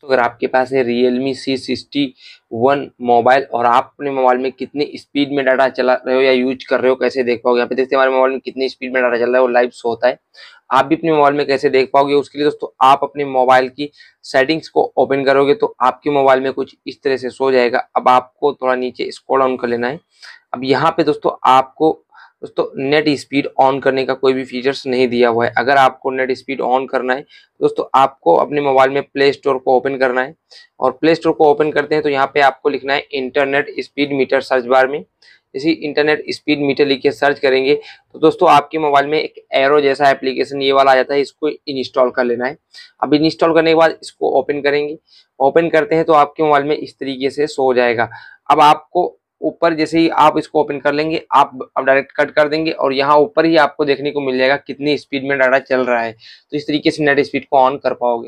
तो अगर आपके पास है Realme C sixty one mobile और आप अपने मोबाइल में कितनी स्पीड में डाटा चला रहे हो या यूज कर रहे हो कैसे देख पाओगे यहाँ पे देखते हैं हमारे मोबाइल में कितनी स्पीड में डाटा चल रहा है वो लाइव शो होता है आप भी अपने मोबाइल में कैसे देख पाओगे उसके लिए दोस्तों आप अपने मोबाइल की सेटिंग्स को ओपन करोगे तो आपके मोबाइल में कुछ इस तरह से सो जाएगा अब आपको थोड़ा नीचे स्क्रॉल डाउन कर लेना है अब यहाँ पे दोस्तों आपको दोस्तों नेट स्पीड ऑन करने का कोई भी फीचर्स नहीं दिया हुआ है अगर आपको नेट स्पीड ऑन करना है दोस्तों आपको अपने मोबाइल में प्ले स्टोर को ओपन करना है और प्ले स्टोर को ओपन करते हैं तो यहाँ पे आपको लिखना है internet speed meter search bar में इसी इंटरनेट स्पीड मीटर लिख के सर्च करेंगे तो दोस्तों आपके मोबाइल में एक एरो जैसा एप्लीकेशन ये वाला आ जाता है इसको इंस्टॉल कर लेना है अब इंस्टॉल करने के बाद इसको ओपन करेंगे ओपन करते हैं तो आपके मोबाइल में इस तरीके से शो हो जाएगा अब आपको ऊपर जैसे ही आप इसको ओपन कर लेंगे आप अब डायरेक्ट कट कर देंगे और यहाँ ऊपर ही आपको देखने को मिल जाएगा कितनी स्पीड में डाटा चल रहा है तो इस तरीके से नेट स्पीड को ऑन कर पाओगे